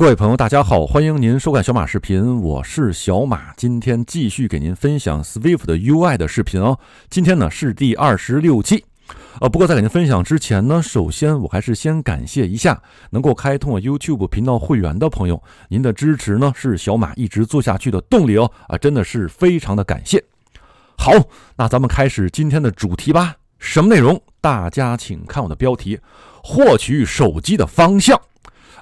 各位朋友，大家好，欢迎您收看小马视频，我是小马，今天继续给您分享 Swift 的 UI 的视频哦。今天呢是第二十六期，呃，不过在给您分享之前呢，首先我还是先感谢一下能够开通我 YouTube 频道会员的朋友，您的支持呢是小马一直做下去的动力哦，啊，真的是非常的感谢。好，那咱们开始今天的主题吧，什么内容？大家请看我的标题：获取手机的方向。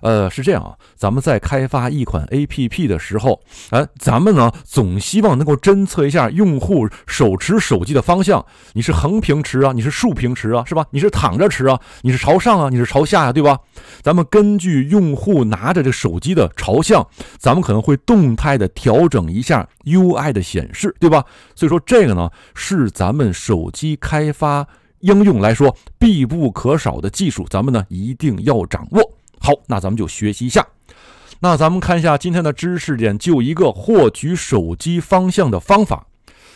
呃，是这样啊，咱们在开发一款 A P P 的时候，哎，咱们呢总希望能够侦测一下用户手持手机的方向，你是横平持啊，你是竖平持啊，是吧？你是躺着持啊，你是朝上啊，你是朝下呀，对吧？咱们根据用户拿着这手机的朝向，咱们可能会动态的调整一下 U I 的显示，对吧？所以说这个呢是咱们手机开发应用来说必不可少的技术，咱们呢一定要掌握。好，那咱们就学习一下。那咱们看一下今天的知识点，就一个获取手机方向的方法。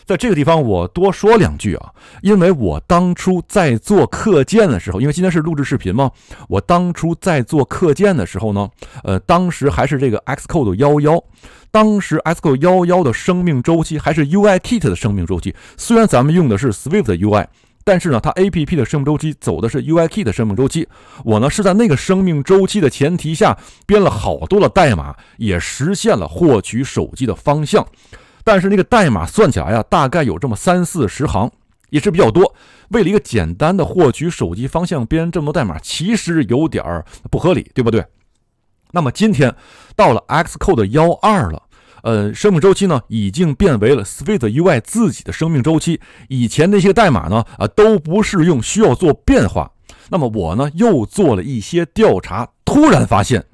在这个地方，我多说两句啊，因为我当初在做课件的时候，因为今天是录制视频嘛，我当初在做课件的时候呢，呃，当时还是这个 Xcode 幺幺，当时 Xcode 幺幺的生命周期还是 UIKit 的生命周期，虽然咱们用的是 Swift 的 UI。但是呢，它 A P P 的生命周期走的是 U I K 的生命周期。我呢是在那个生命周期的前提下编了好多的代码，也实现了获取手机的方向。但是那个代码算起来呀，大概有这么三四十行，也是比较多。为了一个简单的获取手机方向编这么多代码，其实有点不合理，对不对？那么今天到了 Xcode 幺二了。呃，生命周期呢已经变为了 Swift UI 自己的生命周期。以前那些代码呢啊都不适用，需要做变化。那么我呢又做了一些调查，突然发现，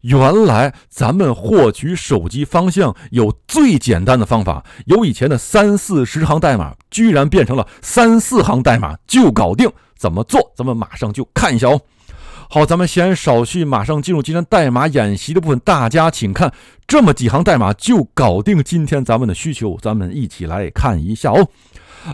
原来咱们获取手机方向有最简单的方法，由以前的三四十行代码，居然变成了三四行代码就搞定。怎么做？咱们马上就看一下哦。好，咱们先少叙，马上进入今天代码演习的部分。大家请看，这么几行代码就搞定今天咱们的需求。咱们一起来看一下哦。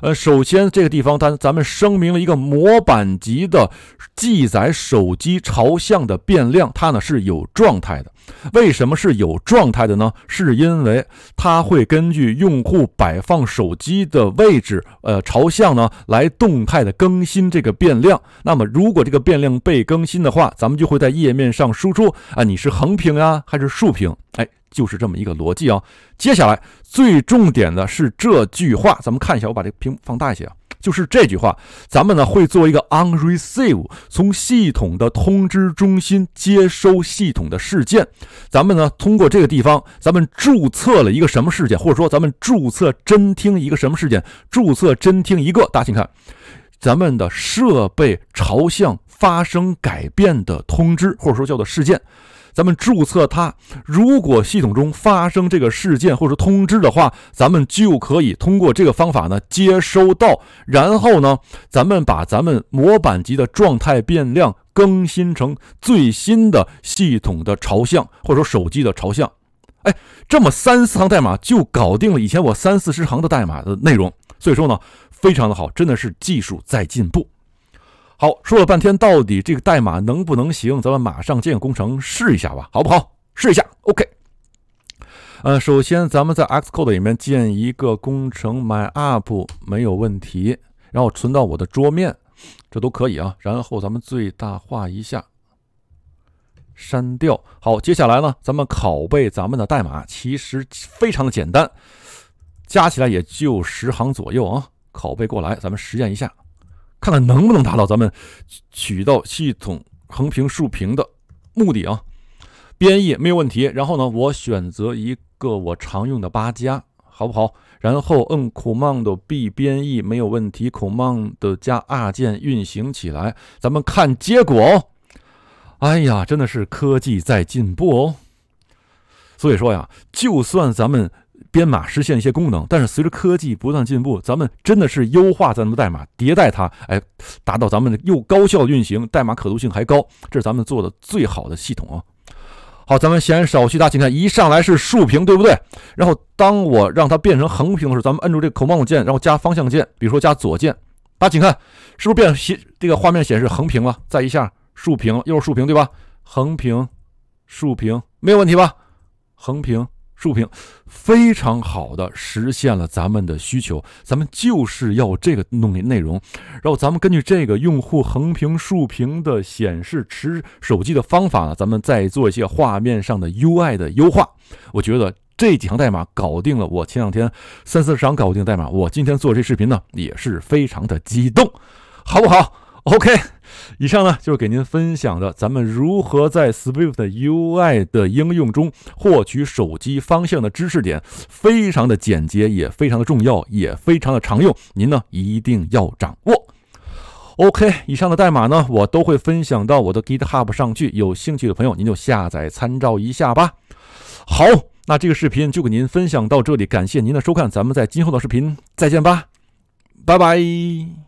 呃，首先这个地方，咱咱们声明了一个模板级的记载手机朝向的变量，它呢是有状态的。为什么是有状态的呢？是因为它会根据用户摆放手机的位置，呃，朝向呢，来动态的更新这个变量。那么，如果这个变量被更新的话，咱们就会在页面上输出啊，你是横屏呀，还是竖屏？哎。就是这么一个逻辑啊。接下来最重点的是这句话，咱们看一下，我把这个屏放大一些啊。就是这句话，咱们呢会做一个 on receive，从系统的通知中心接收系统的事件。咱们呢通过这个地方，咱们注册了一个什么事件，或者说咱们注册侦听一个什么事件？注册侦听一个，大家请看，咱们的设备朝向发生改变的通知，或者说叫做事件。咱们注册它，如果系统中发生这个事件或者通知的话，咱们就可以通过这个方法呢接收到，然后呢，咱们把咱们模板级的状态变量更新成最新的系统的朝向或者说手机的朝向。哎，这么三四行代码就搞定了，以前我三四十行的代码的内容，所以说呢，非常的好，真的是技术在进步。好，说了半天，到底这个代码能不能行？咱们马上建工程试一下吧，好不好？试一下，OK。呃，首先咱们在 Xcode 里面建一个工程，MyApp 没有问题，然后存到我的桌面，这都可以啊。然后咱们最大化一下，删掉。好，接下来呢，咱们拷贝咱们的代码，其实非常的简单，加起来也就十行左右啊。拷贝过来，咱们实验一下。看看能不能达到咱们渠道系统横平竖平的目的啊！编译没有问题，然后呢，我选择一个我常用的八加，好不好？然后按 Command B 编译没有问题，Command 加 R 键运行起来，咱们看结果。哎呀，真的是科技在进步哦！所以说呀，就算咱们。编码实现一些功能，但是随着科技不断进步，咱们真的是优化咱们的代码，迭代它，哎，达到咱们又高效运行，代码可读性还高，这是咱们做的最好的系统啊。好，咱们先少去，大家请看，一上来是竖屏，对不对？然后当我让它变成横屏的时候，咱们摁住这个 Command 键，然后加方向键，比如说加左键，大家请看，是不是变显这个画面显示横屏了？再一下竖屏，又是竖屏对吧？横屏、竖屏没有问题吧？横屏。竖屏，非常好的实现了咱们的需求。咱们就是要这个弄的内容，然后咱们根据这个用户横屏、竖屏的显示持手机的方法呢，咱们再做一些画面上的 UI 的优化。我觉得这几行代码搞定了，我前两天三四十场搞不定代码，我今天做这视频呢也是非常的激动，好不好？OK，以上呢就是给您分享的咱们如何在 Swift UI 的应用中获取手机方向的知识点，非常的简洁，也非常的重要，也非常的常用，您呢一定要掌握。OK，以上的代码呢我都会分享到我的 GitHub 上去，有兴趣的朋友您就下载参照一下吧。好，那这个视频就给您分享到这里，感谢您的收看，咱们在今后的视频再见吧，拜拜。